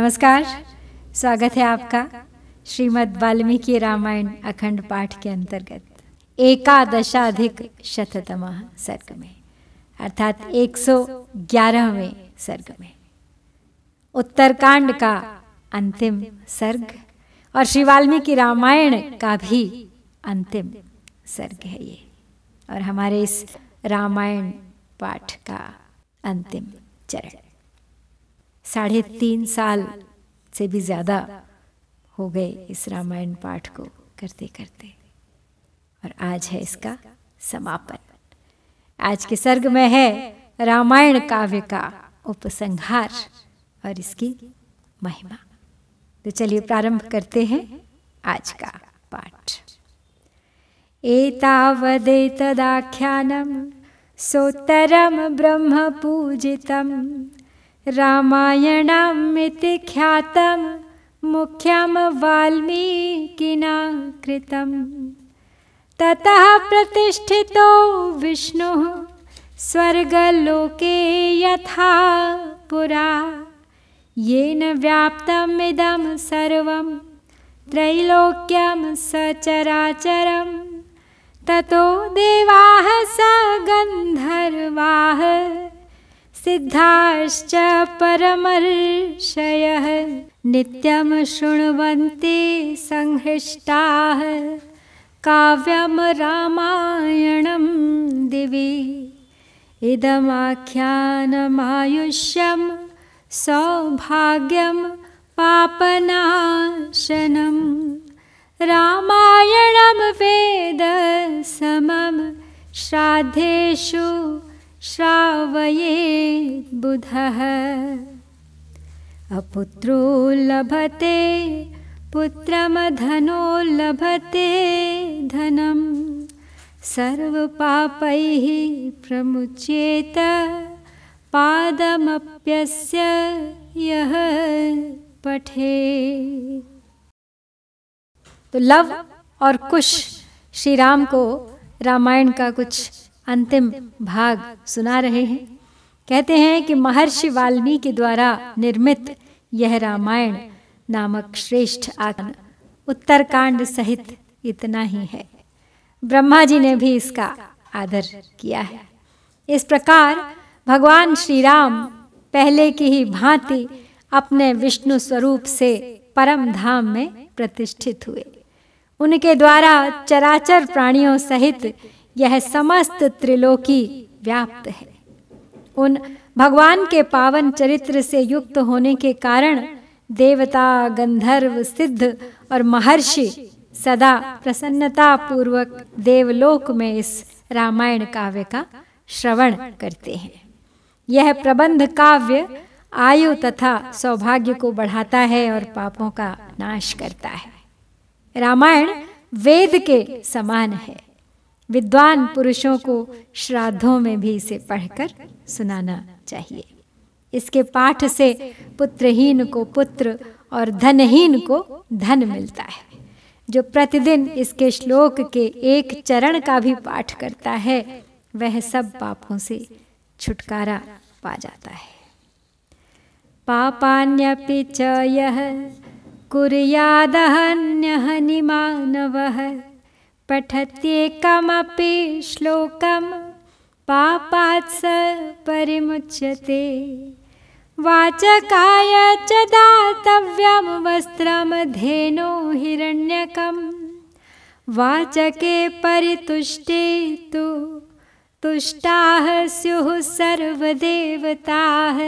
नमस्कार स्वागत है आपका श्रीमद् वाल्मीकि रामायण अखंड पाठ के अंतर्गत एकादशाधिक शततम सर्ग में अर्थात 111वें सर्ग में उत्तरकांड का अंतिम सर्ग और श्री वाल्मीकि रामायण का भी अंतिम सर्ग है ये और हमारे इस रामायण पाठ का अंतिम चरण साढ़े तीन साल से भी ज़्यादा हो गए इस रामायण पाठ को करते करते और आज है इसका समापन आज के सर्ग में है रामायण काव्य का उपसंहार और इसकी महिमा तो चलिए प्रारंभ करते हैं आज का पाठ एतावदेतदाख्यानं सोत्तरं ब्रह्मपूजितम् रामायणमिति ख्यातं मुख्यं वाल्मीकिना कृतं ततः प्रतिष्ठितो विष्णुः स्वर्गलोके यथा पुरा येन व्याप्तमिदं सर्वं त्रैलोक्यं सचराचरं ततो देवाः स गन्धर्वाः सिद्धाश्च परमर्षयः नित्यं शृण्वन्ति संहृष्टाः काव्यं रामायणं दिवि इदमाख्यानमायुष्यं सौभाग्यं पापनाशनं रामायणं वेद समं श्राद्धेषु श्रावयेद्बुधः अपुत्रो लभते पुत्रमधनो लभते धनं सर्वपापैः प्रमुच्येत पादमप्यस्य यः पठे तो लव और कुश श्री राम को रामायण का कुछ अंतिम भाग सुना रहे हैं कहते हैं कि महर्षि वाल्मीकि द्वारा निर्मित यह रामायण नामक श्रेष्ठ आख्यान उत्तरकांड सहित इतना ही है ब्रह्मा जी ने भी इसका आदर किया है इस प्रकार भगवान श्री राम पहले की ही भांति अपने विष्णु स्वरूप से परम धाम में प्रतिष्ठित हुए उनके द्वारा चराचर प्राणियों सहित यह समस्त त्रिलोकी व्याप्त है उन भगवान के पावन चरित्र से युक्त होने के कारण देवता गंधर्व सिद्ध और महर्षि सदा प्रसन्नता पूर्वक देवलोक में इस रामायण काव्य का श्रवण करते हैं यह प्रबंध काव्य आयु तथा सौभाग्य को बढ़ाता है और पापों का नाश करता है रामायण वेद के समान है विद्वान पुरुषों को श्राद्धों में भी इसे पढ़कर सुनाना चाहिए इसके पाठ से पुत्रहीन को पुत्र और धनहीन को धन मिलता है जो प्रतिदिन इसके श्लोक के एक चरण का भी पाठ करता है वह सब पापों से छुटकारा पा जाता है पापान्यपि च यः कुर्यादहन्यहनिमानवः पठत्येकमपि श्लोकं पापात् स परिमुच्यते वाचकाय च दातव्यं वस्त्रं धेनो हिरण्यकं वाचके परितुष्टे तु तुष्टाः स्युः सर्वदेवताः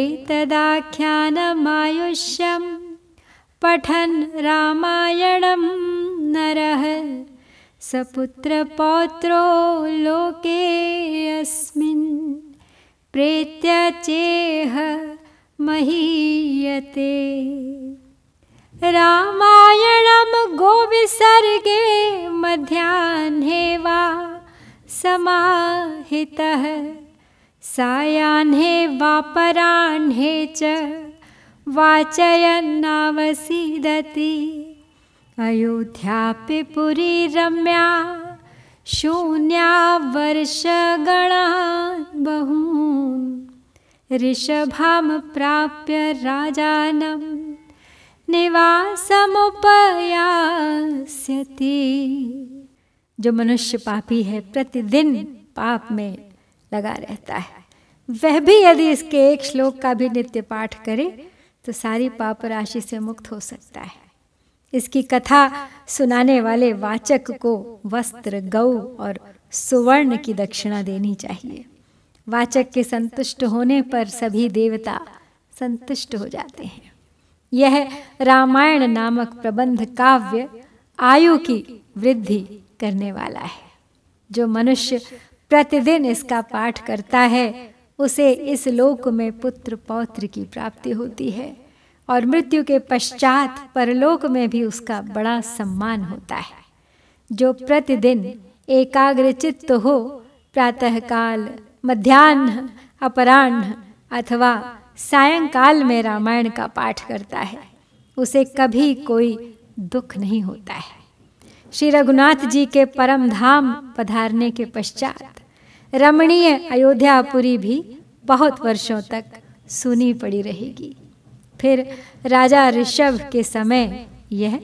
एतदाख्यानमायुष्यं पठन् रामायणम् नरः सपुत्रपौत्रो अस्मिन् प्रेत्यचेह महीयते रामायणं गोविसर्गे मध्याह्ने वा समाहितः सायाह्ने पराह्ने च वाचयन्नावसीदति अयोध्या पुरी रम्या शून्य वर्ष गणा बहून् ऋषभाम प्राप्य निवास निवासमुपयास्यति जो मनुष्य पापी है प्रतिदिन पाप में लगा रहता है वह भी यदि इसके एक श्लोक का भी नित्य पाठ करे तो सारी पाप राशि से मुक्त हो सकता है इसकी कथा सुनाने वाले वाचक को वस्त्र गौ और सुवर्ण की दक्षिणा देनी चाहिए वाचक के संतुष्ट होने पर सभी देवता संतुष्ट हो जाते हैं यह रामायण नामक प्रबंध काव्य आयु की वृद्धि करने वाला है जो मनुष्य प्रतिदिन इसका पाठ करता है उसे इस लोक में पुत्र पौत्र की प्राप्ति होती है और मृत्यु के पश्चात परलोक में भी उसका बड़ा सम्मान होता है जो प्रतिदिन एकाग्रचित्त हो प्रातःकाल मध्यान्ह अपराह्न अथवा सायंकाल में रामायण का पाठ करता है उसे कभी कोई दुख नहीं होता है श्री रघुनाथ जी के परम धाम पधारने के पश्चात रमणीय अयोध्यापुरी भी बहुत वर्षों तक सुनी पड़ी रहेगी फिर राजा ऋषभ के समय यह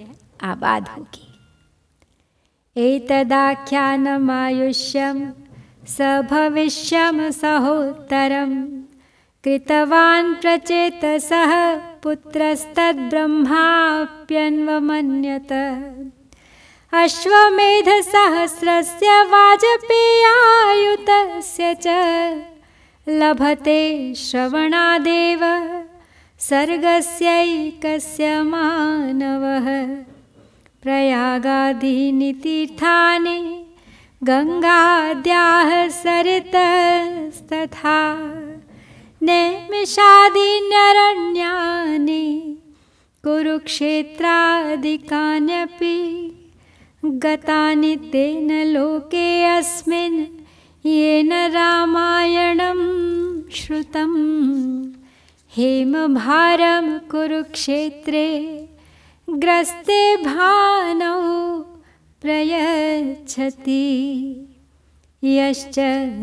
आबाद होगी आयुष्यम स भविष्यं सह कृतवान् प्रचेतसः अश्वमेध सहस्रस्य वाजपेयायुतस्य च लभते श्रवणादेव सर्गस्यैकस्य मानवः प्रयागादीनि तीर्थानि गङ्गाद्याः सरितस्तथा नैमिषादीन्यरण्यानि कुरुक्षेत्रादिकान्यपि गतानि तेन लोके अस्मिन् येन रामायणं श्रुतम् हेमभारं कुरुक्षेत्रे ग्रस्ते भानौ प्रयच्छति यश्च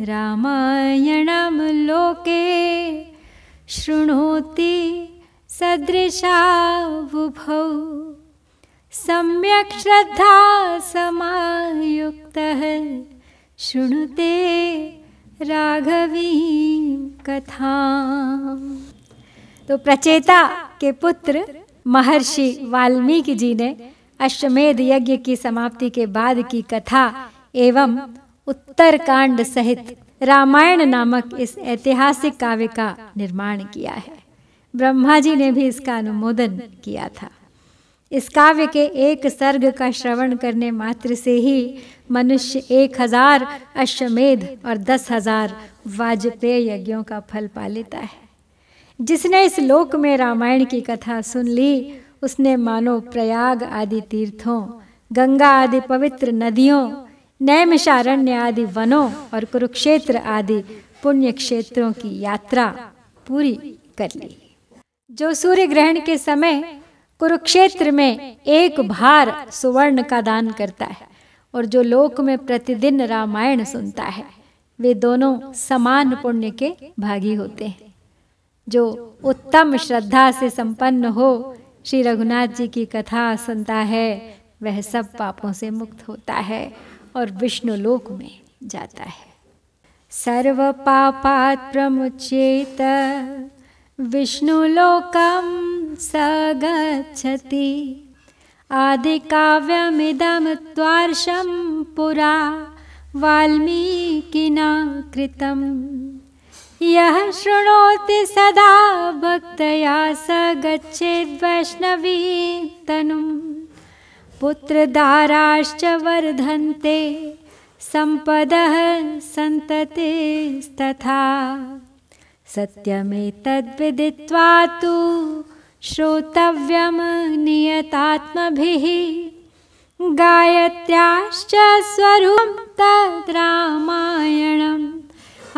रामायणं लोके शृणोति सदृशाविभौ सम्यक् श्रद्धा समायुक्तः शृणुते राघवी कथा तो प्रचेता के पुत्र महर्षि वाल्मीकि जी ने अश्वमेध यज्ञ की समाप्ति के बाद की कथा एवं उत्तरकांड सहित रामायण नामक इस ऐतिहासिक काव्य का निर्माण किया है ब्रह्मा जी ने भी इसका अनुमोदन किया था इस काव्य के एक सर्ग का श्रवण करने मात्र से ही मनुष्य एक हजार अश्वमेध और दस हजार वाजपेय यज्ञों का फल पा लेता है जिसने इस लोक में रामायण की कथा सुन ली उसने मानो प्रयाग आदि तीर्थों गंगा आदि पवित्र नदियों नैमिषारण्य आदि वनों और कुरुक्षेत्र आदि पुण्य क्षेत्रों की यात्रा पूरी कर ली जो सूर्य ग्रहण के समय कुरुक्षेत्र में एक भार सुवर्ण का दान करता है और जो लोक में प्रतिदिन रामायण सुनता है वे दोनों समान पुण्य के भागी होते हैं जो उत्तम श्रद्धा से संपन्न हो श्री रघुनाथ जी की कथा सुनता है वह सब पापों से मुक्त होता है और विष्णु लोक में जाता है सर्व पापात प्रमुचेत विष्णुलोकम आदि काव्यमिदम त्वार्षम पुरा वाल्मीकिना कृतम यः शृणोति सदा भक्तया स गच्छेद्वैष्णवी तनुं पुत्रदाराश्च वर्धन्ते सम्पदः सन्ततिस्तथा सत्यमेतद्विदित्वा तु श्रोतव्यं नियतात्मभिः गायत्र्याश्च स्वरूपं तद्रामा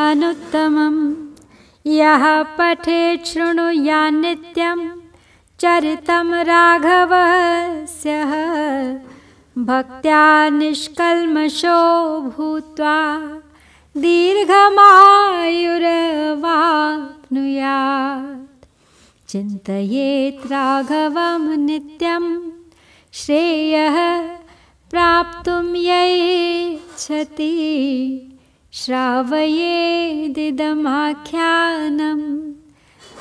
अनुत्तमं यः पठेत् शृणुया नित्यं चरितं राघवस्य भक्त्या निष्कल्मषो भूत्वा दीर्घमायुरवाप्नुयात् चिन्तयेत् राघवं नित्यं श्रेयः प्राप्तुं यैच्छति श्रावयेदिदमाख्यानं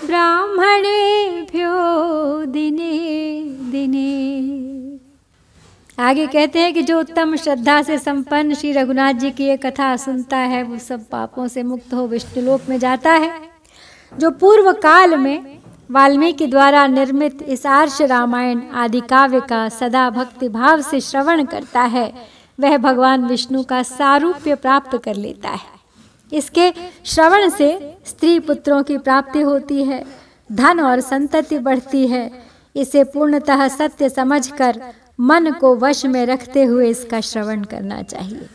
ब्राह्मणेभ्यो दिने दिने आगे कहते हैं कि जो उत्तम श्रद्धा से संपन्न श्री रघुनाथ जी की ये कथा सुनता है वो सब पापों से मुक्त हो विष्णुलोक में जाता है जो पूर्व काल में वाल्मीकि द्वारा निर्मित इस आर्ष रामायण आदि काव्य का सदा भक्ति भाव से श्रवण करता है वह भगवान विष्णु का सारूप्य प्राप्त कर लेता है इसके श्रवण से स्त्री पुत्रों की प्राप्ति होती है धन और संतति बढ़ती है इसे पूर्णतः सत्य समझकर मन को वश में रखते हुए इसका श्रवण करना चाहिए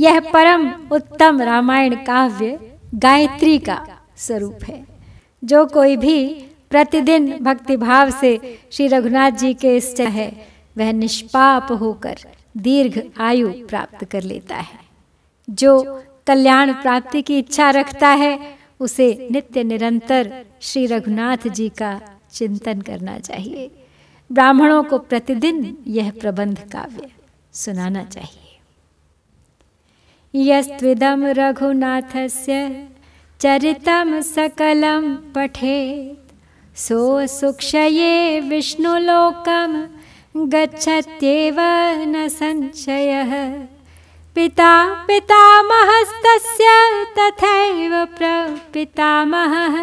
यह परम उत्तम रामायण काव्य गायत्री का स्वरूप है जो कोई भी प्रतिदिन भक्तिभाव से श्री रघुनाथ जी के इस है वह निष्पाप होकर दीर्घ आयु प्राप्त कर लेता है जो कल्याण प्राप्ति की इच्छा रखता है उसे नित्य निरंतर श्री रघुनाथ जी का चिंतन करना चाहिए ब्राह्मणों को प्रतिदिन यह प्रबंध काव्य सुनाना चाहिए यस्विदम रघुनाथस्य चरितम सकलम पठे सो सुक्षये विष्णुलोकम गच्छत्येव न संशयः पिता पितामहस्तस्य तथैव प्रपितामहः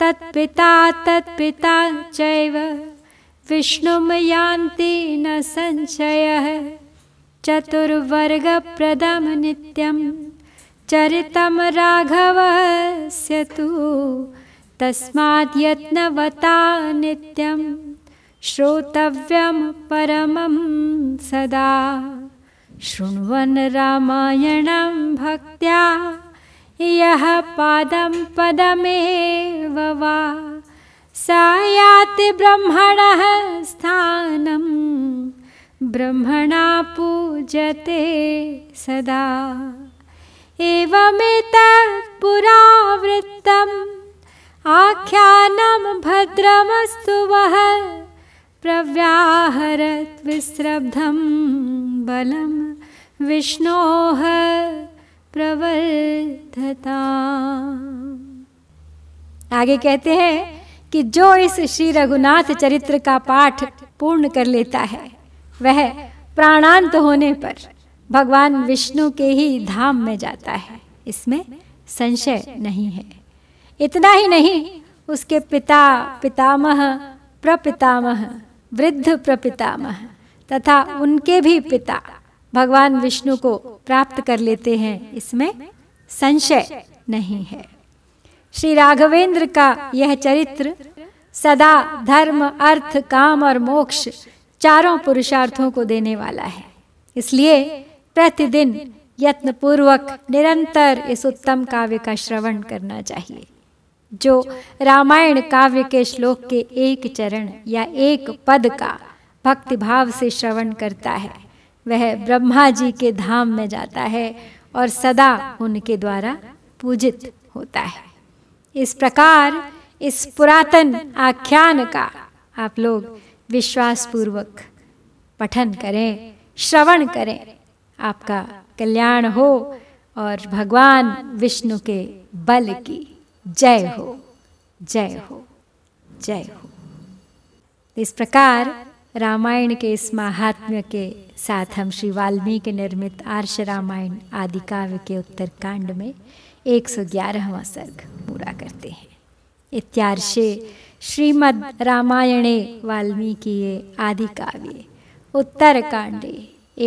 तत्पिता तत्पिता चैव विष्णुं यान्ति न संशयः चतुर्वर्गप्रदं नित्यं चरितं राघवस्य तु तस्मात् यत्नवता नित्यम् श्रोतव्यं परमं सदा शृण्वन् रामायणं भक्त्या यः पादं पदमेव वा सा याति ब्रह्मणः स्थानं ब्रह्मणा पूजते सदा एवमेतत्पुरावृत्तम् आख्यानं भद्रमस्तु वः प्रव्याहरत् विस्रब्धं बलं विष्णोः प्रवर्धता आगे कहते हैं कि जो इस श्री रघुनाथ चरित्र का पाठ पूर्ण कर लेता है वह प्राणांत होने पर भगवान विष्णु के ही धाम में जाता है इसमें संशय नहीं है इतना ही नहीं उसके पिता पितामह प्रपितामह वृद्ध प्रपितामह तथा उनके भी पिता भगवान विष्णु को प्राप्त कर लेते हैं इसमें संशय नहीं है श्री राघवेंद्र का यह चरित्र सदा धर्म अर्थ काम और मोक्ष चारों पुरुषार्थों को देने वाला है इसलिए प्रतिदिन यत्न पूर्वक निरंतर इस उत्तम काव्य का श्रवण करना चाहिए जो रामायण काव्य के श्लोक के एक चरण या एक पद का भक्ति भाव से श्रवण करता है वह ब्रह्मा जी के धाम में जाता है और सदा उनके द्वारा पूजित होता है इस प्रकार इस पुरातन आख्यान का आप लोग विश्वासपूर्वक पठन करें श्रवण करें आपका कल्याण हो और भगवान विष्णु के बल की जय हो जय हो जय हो इस प्रकार रामायण के इस महात्म्य के साथ हम श्री वाल्मीकि निर्मित आर्ष रामायण आदि काव्य के उत्तरकांड में एक सौ ग्यारहवा सर्ग पूरा करते हैं इत्यार्षे श्रीमद् रामायणे वाल्मीकि आदि काव्य कांडे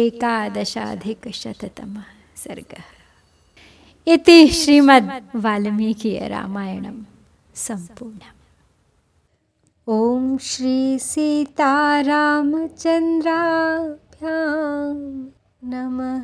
एकादशाधिक शततम सर्ग इति श्रीमद् वाल्मीकि वाल्मीकिरामायणं सम्पूर्णम् ॐ श्रीसीतारामचन्द्राभ्यां नमः